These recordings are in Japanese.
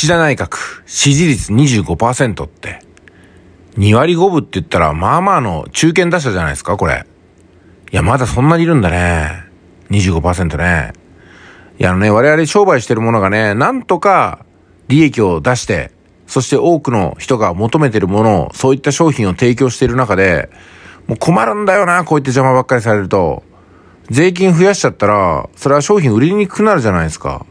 岸田内閣、支持率25%って、2割5分って言ったら、まあまあの中堅打者じゃないですか、これ。いや、まだそんなにいるんだね。25%ね。いや、あのね、我々商売してるものがね、なんとか利益を出して、そして多くの人が求めてるものを、そういった商品を提供している中で、もう困るんだよな、こういった邪魔ばっかりされると。税金増やしちゃったら、それは商品売りにくくなるじゃないですか。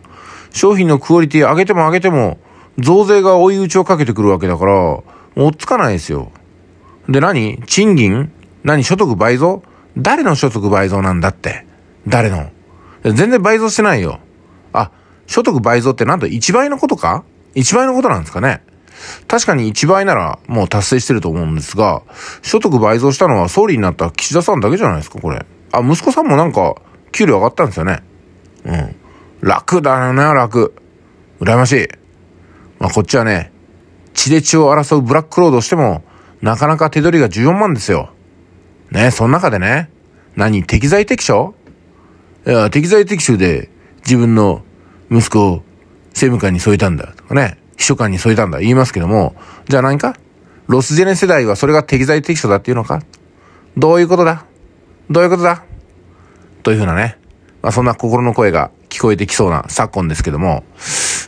商品のクオリティ上げても上げても、増税が追い打ちをかけてくるわけだから、追っつかないですよ。で何賃金何所得倍増誰の所得倍増なんだって。誰の全然倍増してないよ。あ、所得倍増ってなんと1倍のことか ?1 倍のことなんですかね。確かに1倍ならもう達成してると思うんですが、所得倍増したのは総理になった岸田さんだけじゃないですか、これ。あ、息子さんもなんか給料上がったんですよね。うん。楽だよね、楽。羨ましい。まあ、こっちはね、血で血を争うブラックロードをしても、なかなか手取りが14万ですよ。ね、その中でね、何、適材適所いや、適材適所で自分の息子を政務官に添えたんだとかね、秘書官に添えたんだ言いますけども、じゃあ何かロスジェネ世代はそれが適材適所だっていうのかどういうことだどういうことだというふうなね、まあそんな心の声が聞こえてきそうな昨今ですけども、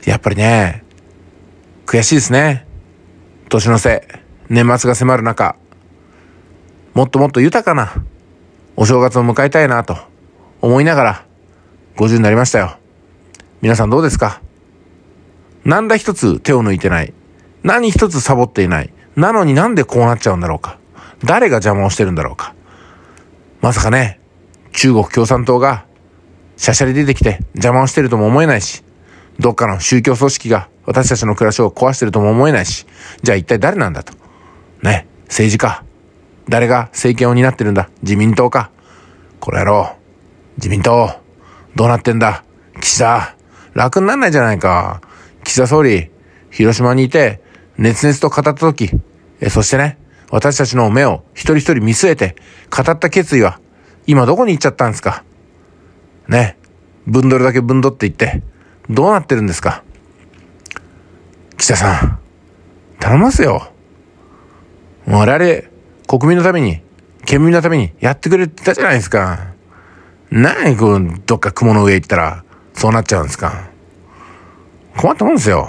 やっぱりね、悔しいですね。年の瀬、年末が迫る中、もっともっと豊かなお正月を迎えたいなと思いながら50になりましたよ。皆さんどうですか何だ一つ手を抜いてない。何一つサボっていない。なのになんでこうなっちゃうんだろうか。誰が邪魔をしてるんだろうか。まさかね、中国共産党がシャシャリ出てきて邪魔をしてるとも思えないし、どっかの宗教組織が私たちの暮らしを壊してるとも思えないし、じゃあ一体誰なんだと。ね、政治家。誰が政権を担ってるんだ自民党か。これやろう。自民党、どうなってんだ岸田、楽になんないじゃないか。岸田総理、広島にいて、熱々と語った時、えそしてね、私たちの目を一人一人見据えて、語った決意は、今どこに行っちゃったんですかね、ぶんどるだけぶんどっていって、どうなってるんですか岸田さん、頼ますよ。我々、国民のために、県民のためにやってくれてたじゃないですか。何こう、どっか雲の上行ったら、そうなっちゃうんですか。困ったもんですよ。